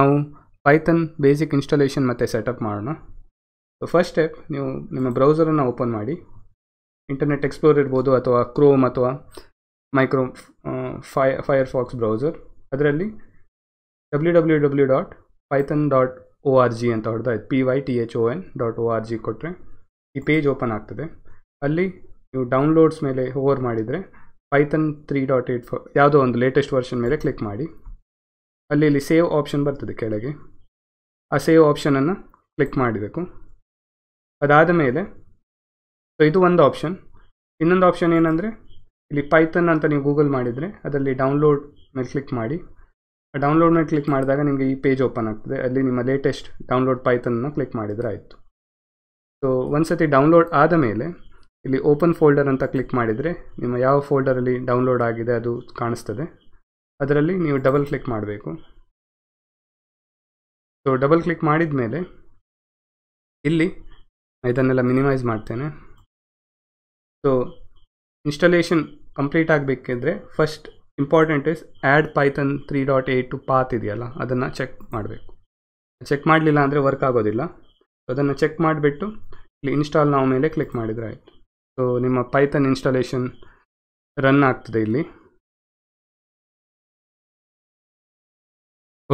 ನಾವು Python basic installation ಮತ್ತು setup ಮಾಡೋಣ ಸೊ ಫಸ್ಟ್ ಸ್ಟೆಪ್ ನೀವು ನಿಮ್ಮ ಬ್ರೌಸರನ್ನು ಓಪನ್ ಮಾಡಿ ಇಂಟರ್ನೆಟ್ ಎಕ್ಸ್ಪ್ಲೋರ್ ಇರ್ಬೋದು ಅಥವಾ ಕ್ರೋಮ್ ಅಥವಾ ಮೈಕ್ರೋ ಫೈ ಫೈರ್ ಫಾಕ್ಸ್ ಬ್ರೌಸರ್ ಅದರಲ್ಲಿ W W W dot Python dot O R G ಅಂತ ಹೊಡೆದ P Y T H O N dot O R G ಕೊಟ್ಟರೆ ಈ ಪೇಜ್ ಓಪನ್ ಆಗ್ತದೆ ಅಲ್ಲಿ ನೀವು ಡೌನ್ಲೋಡ್ಸ್ ಮೇಲೆ ಓವರ್ ಮಾಡಿದರೆ Python three dot eight four ಯಾವುದೋ ಒಂದು ಲೇಟೆಸ್ಟ್ ವರ್ಷನ್ ಮೇಲೆ ಕ್ಲಿಕ್ ಮಾಡಿ ಅಲ್ಲಿ ಇಲ್ಲಿ ಸೇವ್ ಆಪ್ಷನ್ ಬರ್ತದೆ ಕೆಳಗೆ ಆ ಸೇವ್ ಆಪ್ಷನನ್ನು ಕ್ಲಿಕ್ ಮಾಡಬೇಕು ಅದಾದ ಮೇಲೆ ಸೊ ಇದು ಒಂದು ಆಪ್ಷನ್ ಇನ್ನೊಂದು ಆಪ್ಷನ್ ಏನಂದರೆ ಇಲ್ಲಿ ಪೈಥನ್ ಅಂತ ನೀವು ಗೂಗಲ್ ಮಾಡಿದರೆ ಅದರಲ್ಲಿ ಡೌನ್ಲೋಡ್ ಮೇಲೆ ಕ್ಲಿಕ್ ಮಾಡಿ ಡೌನ್ಲೋಡ್ ಮೇಲೆ ಕ್ಲಿಕ್ ಮಾಡಿದಾಗ ನಿಮಗೆ ಈ ಪೇಜ್ ಓಪನ್ ಆಗ್ತದೆ ಅಲ್ಲಿ ನಿಮ್ಮ ಲೇಟೆಸ್ಟ್ ಡೌನ್ಲೋಡ್ ಪೈಥನನ್ನು ಕ್ಲಿಕ್ ಮಾಡಿದರೆ ಆಯಿತು ಸೊ ಒಂದು ಸತಿ ಡೌನ್ಲೋಡ್ ಆದ ಮೇಲೆ ಇಲ್ಲಿ ಓಪನ್ ಫೋಲ್ಡರ್ ಅಂತ ಕ್ಲಿಕ್ ಮಾಡಿದರೆ ನಿಮ್ಮ ಯಾವ ಫೋಲ್ಡರಲ್ಲಿ ಡೌನ್ಲೋಡ್ ಆಗಿದೆ ಅದು ಕಾಣಿಸ್ತದೆ ಅದರಲ್ಲಿ ನೀವು ಡಬಲ್ ಕ್ಲಿಕ್ ಮಾಡಬೇಕು ಸೊ ಡಬಲ್ ಕ್ಲಿಕ್ ಮಾಡಿದ ಮೇಲೆ ಇಲ್ಲಿ ಇದನ್ನೆಲ್ಲ ಮಿನಿಮೈಸ್ ಮಾಡ್ತೇನೆ ಸೊ ಇನ್ಸ್ಟಾಲೇಷನ್ ಕಂಪ್ಲೀಟ್ ಆಗಬೇಕಿದ್ರೆ first important is add Python three dot eight to path ಇದೆಯಲ್ಲ ಅದನ್ನು ಚೆಕ್ ಮಾಡಬೇಕು ಚೆಕ್ ಮಾಡಲಿಲ್ಲ ಅಂದರೆ ವರ್ಕ್ ಆಗೋದಿಲ್ಲ ಅದನ್ನು ಚೆಕ್ ಮಾಡಿಬಿಟ್ಟು ಇಲ್ಲಿ ಇನ್ಸ್ಟಾಲ್ ನಾವು ಮೇಲೆ ಕ್ಲಿಕ್ ಮಾಡಿದರೆ ಆಯಿತು ಸೊ ನಿಮ್ಮ ಪೈಥನ್ ಇನ್ಸ್ಟಾಲೇಷನ್ ರನ್ ಆಗ್ತದೆ ಇಲ್ಲಿ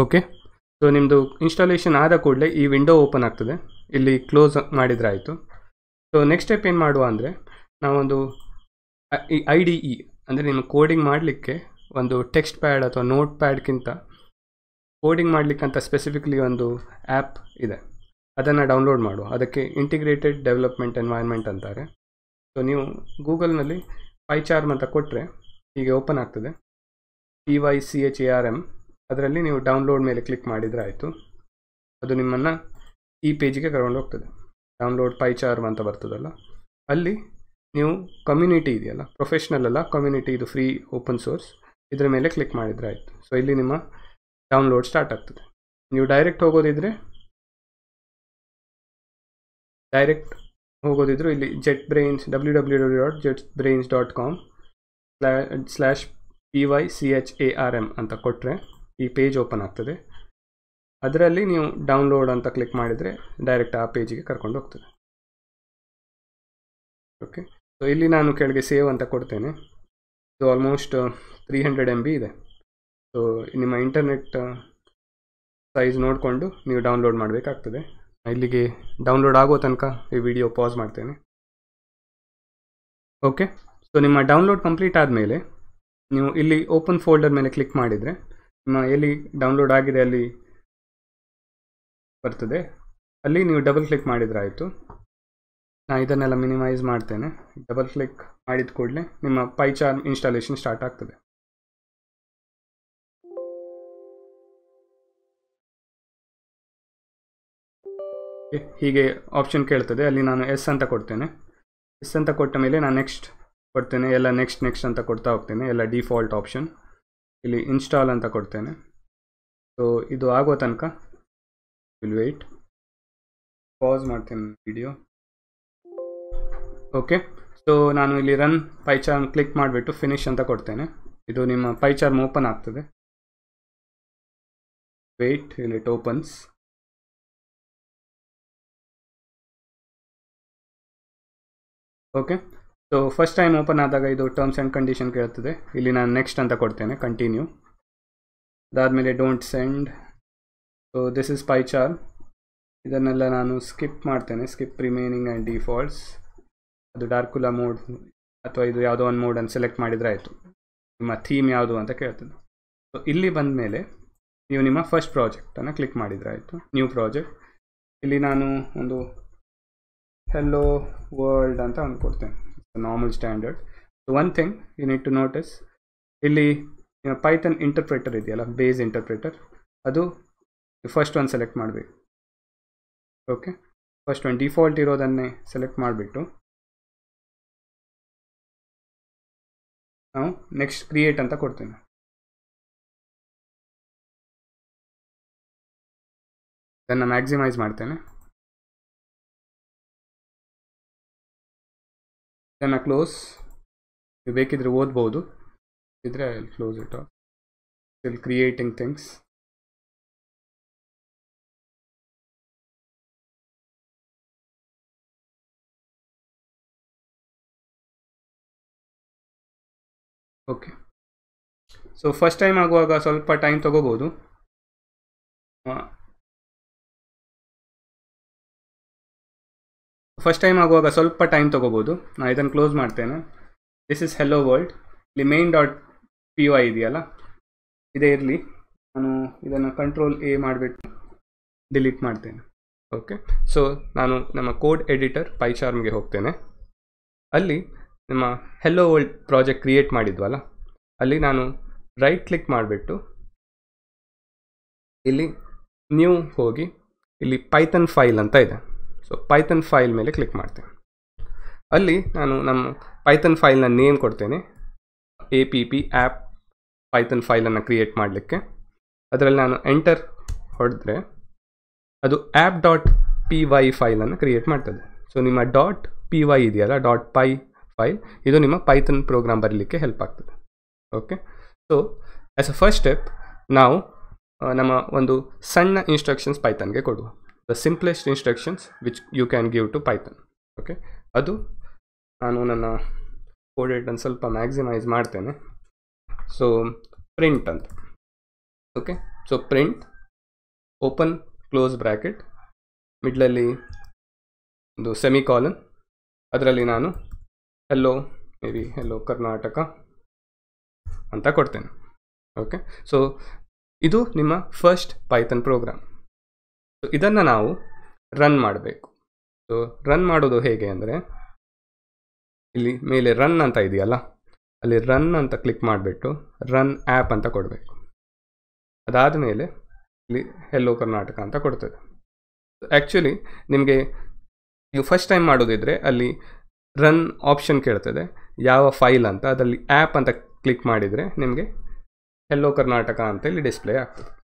ಓಕೆ ಸೊ ನಿಮ್ಮದು ಇನ್ಸ್ಟಾಲೇಷನ್ ಆದ ಕೂಡಲೇ ಈ ವಿಂಡೋ ಓಪನ್ ಆಗ್ತದೆ ಇಲ್ಲಿ ಕ್ಲೋಸ್ ಮಾಡಿದರೆ ಆಯಿತು ಸೊ ನೆಕ್ಸ್ಟ್ ಸ್ಟೆಪ್ ಏನು ಮಾಡುವ ಅಂದರೆ ನಾವೊಂದು ಐ ಡಿ ಇ ಅಂದರೆ ನಿಮ್ಮ ಕೋಡಿಂಗ್ ಮಾಡಲಿಕ್ಕೆ ಒಂದು ಟೆಕ್ಸ್ಟ್ ಪ್ಯಾಡ್ ಅಥವಾ ನೋಟ್ ಪ್ಯಾಡ್ಗಿಂತ ಕೋಡಿಂಗ್ ಮಾಡಲಿಕ್ಕಂತ ಸ್ಪೆಸಿಫಿಕ್ಲಿ ಒಂದು ಆ್ಯಪ್ ಇದೆ ಅದನ್ನು ಡೌನ್ಲೋಡ್ ಮಾಡುವ ಅದಕ್ಕೆ ಇಂಟಿಗ್ರೇಟೆಡ್ ಡೆವಲಪ್ಮೆಂಟ್ ಎನ್ವೈರ್ಮೆಂಟ್ ಅಂತಾರೆ ಸೊ ನೀವು ಗೂಗಲ್ನಲ್ಲಿ ಪೈಚಾರ್ಮ್ ಅಂತ ಕೊಟ್ಟರೆ ಹೀಗೆ ಓಪನ್ ಆಗ್ತದೆ P Y C H A R M ಅದರಲ್ಲಿ ನೀವು ಡೌನ್ಲೋಡ್ ಮೇಲೆ ಕ್ಲಿಕ್ ಮಾಡಿದರೆ ಆಯಿತು ಅದು ನಿಮ್ಮನ್ನು ಈ ಪೇಜಿಗೆ ಕರ್ಕೊಂಡು ಹೋಗ್ತದೆ ಡೌನ್ಲೋಡ್ ಪೈಚಾರ್ಮ್ ಅಂತ ಬರ್ತದಲ್ಲ ಅಲ್ಲಿ ನೀವು ಕಮ್ಯುನಿಟಿ ಇದೆಯಲ್ಲ ಪ್ರೊಫೆಷ್ನಲ್ ಅಲ್ಲ ಕಮ್ಯುನಿಟಿ ಇದು ಫ್ರೀ ಓಪನ್ ಸೋರ್ಸ್ ಇದರ ಮೇಲೆ ಕ್ಲಿಕ್ ಮಾಡಿದರೆ ಆಯಿತು ಸೊ ಇಲ್ಲಿ ನಿಮ್ಮ ಡೌನ್ಲೋಡ್ ಸ್ಟಾರ್ಟ್ ಆಗ್ತದೆ ನೀವು ಡೈರೆಕ್ಟ್ ಹೋಗೋದಿದ್ರೆ ಡೈರೆಕ್ಟ್ ಹೋಗೋದಿದ್ರು ಇಲ್ಲಿ JetBrains W W W dot JetBrains dot com slash P Y C H A R M ಅಂತ ಕೊಟ್ಟರೆ ಈ ಪೇಜ್ ಓಪನ್ ಆಗ್ತದೆ ಅದರಲ್ಲಿ ನೀವು ಡೌನ್ಲೋಡ್ ಅಂತ ಕ್ಲಿಕ್ ಮಾಡಿದರೆ ಡೈರೆಕ್ಟ್ ಆ ಪೇಜಿಗೆ ಕರ್ಕೊಂಡು ಹೋಗ್ತದೆ ಓಕೆ ಸೊ ಇಲ್ಲಿ ನಾನು ಕೆಳಗೆ ಸೇವ್ ಅಂತ ಕೊಡ್ತೇನೆ ಇದು almost three hundred M B ಇದೆ ಸೊ ನಿಮ್ಮ ಇಂಟರ್ನೆಟ್ ಸೈಜ್ ನೋಡಿಕೊಂಡು ನೀವು ಡೌನ್ಲೋಡ್ ಮಾಡಬೇಕಾಗ್ತದೆ ಇಲ್ಲಿಗೆ ಡೌನ್ಲೋಡ್ ಆಗೋ ತನಕ ಈ ವಿಡಿಯೋ ಪಾಸ್ ಮಾಡ್ತೇನೆ ಓಕೆ ಸೊ ನಿಮ್ಮ ಡೌನ್ಲೋಡ್ ಕಂಪ್ಲೀಟ್ ಆದಮೇಲೆ ನೀವು ಇಲ್ಲಿ ಓಪನ್ ಫೋಲ್ಡರ್ ಮೇಲೆ ಕ್ಲಿಕ್ ಮಾಡಿದರೆ ಎಲ್ಲಿ ಡೌನ್ಲೋಡ್ ಆಗಿದೆ ಅಲ್ಲಿ ಬರ್ತದೆ ಅಲ್ಲಿ ನೀವು ಡಬಲ್ ಕ್ಲಿಕ್ ಮಾಡಿದರೆ ಆಯಿತು ನಾನು ಇದನ್ನೆಲ್ಲ ಮಿನಿಮೈಸ್ ಮಾಡ್ತೇನೆ ಡಬಲ್ ಕ್ಲಿಕ್ ಮಾಡಿದ ಕೂಡಲೇ ನಿಮ್ಮ ಪೈಚಾರ್ ಇನ್ಸ್ಟಾಲೇಷನ್ ಸ್ಟಾರ್ಟ್ ಆಗ್ತದೆ ಹೀಗೆ ಆಪ್ಷನ್ ಕೇಳ್ತದೆ ಅಲ್ಲಿ ನಾನು ಎಸ್ ಅಂತ ಕೊಡ್ತೇನೆ ಎಸ್ ಅಂತ ಕೊಟ್ಟ ಮೇಲೆ ನಾನು ನೆಕ್ಸ್ಟ್ ಕೊಡ್ತೇನೆ ಎಲ್ಲ ನೆಕ್ಸ್ಟ್ ನೆಕ್ಸ್ಟ್ ಅಂತ ಕೊಡ್ತಾ ಹೋಗ್ತೇನೆ ಎಲ್ಲ ಡಿಫಾಲ್ಟ್ ಆಪ್ಷನ್ ಇಲ್ಲಿ ಇನ್ಸ್ಟಾಲ್ ಅಂತ ಕೊಡ್ತೇನೆ ಸೊ ಇದು ಆಗೋ ತನಕ ವಿಲ್ ವೇಟ್ ಪಾಸ್ ಮಾಡ್ತೇನೆ ವಿಡಿಯೋ ಓಕೆ ಸೊ ನಾನು ಇಲ್ಲಿ ರನ್ ಪೈಚಾರ್ ಕ್ಲಿಕ್ ಮಾಡಿಬಿಟ್ಟು ಫಿನಿಶ್ ಅಂತ ಕೊಡ್ತೇನೆ ಇದು ನಿಮ್ಮ ಪೈಚಾರ್ಮ್ ಓಪನ್ ಆಗ್ತದೆ ವೆಯ್ಟ್ ಇಲ್ಲಿ it opens okay so first time open ಆದಾಗ ಇದು ಟರ್ಮ್ಸ್ ಆ್ಯಂಡ್ ಕಂಡೀಷನ್ ಕೇಳ್ತದೆ ಇಲ್ಲಿ ನಾನು ನೆಕ್ಸ್ಟ್ ಅಂತ ಕೊಡ್ತೇನೆ ಕಂಟಿನ್ಯೂ ಅದಾದಮೇಲೆ don't send so this is PyCharm ಇದನ್ನೆಲ್ಲ ನಾನು ಸ್ಕಿಪ್ ಮಾಡ್ತೇನೆ ಸ್ಕಿಪ್ ರಿಮೈನಿಂಗ್ ಆ್ಯಂಡ್ ಡಿಫಾಲ್ಟ್ಸ್ ಅದು ಡಾರ್ಕುಲಾ ಮೋಡ್ ಅಥವಾ ಇದು ಯಾವುದೋ ಒಂದು ಮೋಡನ್ನು ಸೆಲೆಕ್ಟ್ ಮಾಡಿದರೆ ಆಯಿತು ನಿಮ್ಮ ಥೀಮ್ ಯಾವುದು ಅಂತ ಕೇಳ್ತದೆ ಸೊ ಇಲ್ಲಿ ಬಂದ ಮೇಲೆ ನೀವು ನಿಮ್ಮ ಫಸ್ಟ್ ಪ್ರಾಜೆಕ್ಟನ್ನು ಕ್ಲಿಕ್ ಮಾಡಿದರೆ ಆಯಿತು ನ್ಯೂ ಪ್ರಾಜೆಕ್ಟ್ ಇಲ್ಲಿ ನಾನು ಒಂದು ಹೆಲ್ಲೋ ವರ್ಲ್ಡ್ ಅಂತ ಒಂದು ಕೊಡ್ತೇನೆ normal standard one thing you need to notice ಇಲ್ಲಿ ಪೈಥನ್ ಇಂಟರ್ಪ್ರೇಟರ್ ಇದೆಯಲ್ಲ ಬೇಸ್ ಇಂಟರ್ಪ್ರೇಟರ್ ಅದು ಫಸ್ಟ್ ಒಂದು ಸೆಲೆಕ್ಟ್ ಮಾಡಬೇಕು ಓಕೆ ಫಸ್ಟ್ ಒಂದು ಡಿಫಾಲ್ಟ್ ಇರೋದನ್ನೇ ಸೆಲೆಕ್ಟ್ ಮಾಡಿಬಿಟ್ಟು ನಾವು ನೆಕ್ಸ್ಟ್ ಕ್ರಿಯೇಟ್ ಅಂತ ಕೊಡ್ತೀನಿ ಅದನ್ನು ಮ್ಯಾಕ್ಸಿಮೈಸ್ ಮಾಡ್ತೇನೆ ಇದನ್ನು ಕ್ಲೋಸ್ ನೀವು ಬೇಕಿದ್ರೆ ಓದ್ಬೋದು ಇದ್ರೆ close it'll creating things okay so first time ಆಗುವಾಗ ಸ್ವಲ್ಪ ಟೈಮ್ ತೊಗೋಬೋದು ಫಸ್ಟ್ ಟೈಮ್ ಆಗುವಾಗ ಸ್ವಲ್ಪ ಟೈಮ್ ತೊಗೋಬೋದು ನಾನು ಇದನ್ನು ಕ್ಲೋಸ್ ಮಾಡ್ತೇನೆ ದಿಸ್ ಇಸ್ ಹೆಲೋ ವರ್ಲ್ಡ್ ಇಲ್ಲಿ main dot P U I ಇದೆಯಲ್ಲ ಇದೇ ಇರಲಿ ನಾನು ಇದನ್ನು ಕಂಟ್ರೋಲ್ ಎ ಮಾಡಿಬಿಟ್ಟು ಡಿಲೀಟ್ ಮಾಡ್ತೇನೆ ಓಕೆ ಸೊ ನಾನು ನಮ್ಮ ಕೋಡ್ ಎಡಿಟರ್ ಪೈಚಾರ್ಮ್ಗೆ ಹೋಗ್ತೇನೆ ಅಲ್ಲಿ ನಮ್ಮ ಹೆಲೋ ವರ್ಲ್ಡ್ ಪ್ರಾಜೆಕ್ಟ್ ಕ್ರಿಯೇಟ್ ಮಾಡಿದ್ವಲ್ಲ ಅಲ್ಲಿ ನಾನು ರೈಟ್ ಕ್ಲಿಕ್ ಮಾಡಿಬಿಟ್ಟು ಇಲ್ಲಿ ನ್ಯೂ ಹೋಗಿ ಇಲ್ಲಿ ಪೈಥನ್ ಫೈಲ್ ಅಂತ ಇದೆ ಸೊ ಪೈಥನ್ ಫೈಲ್ ಮೇಲೆ ಕ್ಲಿಕ್ ಮಾಡ್ತೇನೆ ಅಲ್ಲಿ ನಾನು ನಮ್ಮ ಪೈಥನ್ ಫೈಲ್ನ ನೇಮ್ ಕೊಡ್ತೇನೆ A P P app Python ಫೈಲನ್ನು ಕ್ರಿಯೇಟ್ ಮಾಡಲಿಕ್ಕೆ ಅದರಲ್ಲಿ ನಾನು ಎಂಟರ್ ಹೊಡೆದ್ರೆ ಅದು ಆ್ಯಪ್ ಡಾಟ್ ಪಿ ವೈ ಫೈಲನ್ನು ಕ್ರಿಯೇಟ್ ಮಾಡ್ತದೆ ಸೊ ನಿಮ್ಮ ಡಾಟ್ ಪಿ ವೈ ಇದೆಯಲ್ಲ ಡಾಟ್ ಪೈ ಫೈಲ್ ಇದು ನಿಮ್ಮ ಪೈಥನ್ ಪ್ರೋಗ್ರಾಮ್ ಬರಲಿಕ್ಕೆ ಹೆಲ್ಪ್ ಆಗ್ತದೆ okay so as a first step ನಾವು ನಮ್ಮ ಒಂದು ಸಣ್ಣ ಇನ್ಸ್ಟ್ರಕ್ಷನ್ಸ್ ಪೈಥನ್ಗೆ ಕೊಡುವ the simplest instructions which you can give to Python okay ಅದು ನಾನು ನನ್ನ ಕೋಡ್ ಸ್ವಲ್ಪ ಮ್ಯಾಕ್ಸಿಮೈಸ್ ಮಾಡ್ತೇನೆ ಸೊ ಪ್ರಿಂಟ್ ಅಂತ okay so print open close bracket ಮಿಡ್ಲಲ್ಲಿ ಒಂದು ಸೆಮಿ ಕಾಲನ್ ಅದರಲ್ಲಿ ನಾನು hello maybe hello Karnataka ಅಂತ ಕೊಡ್ತೇನೆ ಓಕೆ ಸೊ ಇದು ನಿಮ್ಮ ಫಸ್ಟ್ ಪೈಥನ್ ಪ್ರೋಗ್ರಾಮ್ ಸೊ ಇದನ್ನು ನಾವು ರನ್ ಮಾಡಬೇಕು ಸೊ ರನ್ ಮಾಡೋದು ಹೇಗೆ ಅಂದರೆ ಇಲ್ಲಿ ಮೇಲೆ ರನ್ ಅಂತ ಇದೆಯಲ್ಲ ಅಲ್ಲಿ ರನ್ ಅಂತ ಕ್ಲಿಕ್ ಮಾಡಿಬಿಟ್ಟು ರನ್ ಆ್ಯಪ್ ಅಂತ ಕೊಡಬೇಕು ಅದಾದ ಮೇಲೆ ಇಲ್ಲಿ ಹೆಲ್ಲೋ ಕರ್ನಾಟಕ ಅಂತ ಕೊಡ್ತದೆ ಆ್ಯಕ್ಚುಲಿ ನಿಮಗೆ ನೀವು ಫಸ್ಟ್ ಟೈಮ್ ಮಾಡೋದಿದ್ರೆ ಅಲ್ಲಿ ರನ್ ಆಪ್ಷನ್ ಕೇಳ್ತದೆ ಯಾವ ಫೈಲ್ ಅಂತ ಅದರಲ್ಲಿ ಆ್ಯಪ್ ಅಂತ ಕ್ಲಿಕ್ ಮಾಡಿದರೆ ನಿಮಗೆ ಹೆಲ್ಲೋ ಕರ್ನಾಟಕ ಅಂತೇಳಿ ಡಿಸ್ಪ್ಲೇ ಆಗ್ತದೆ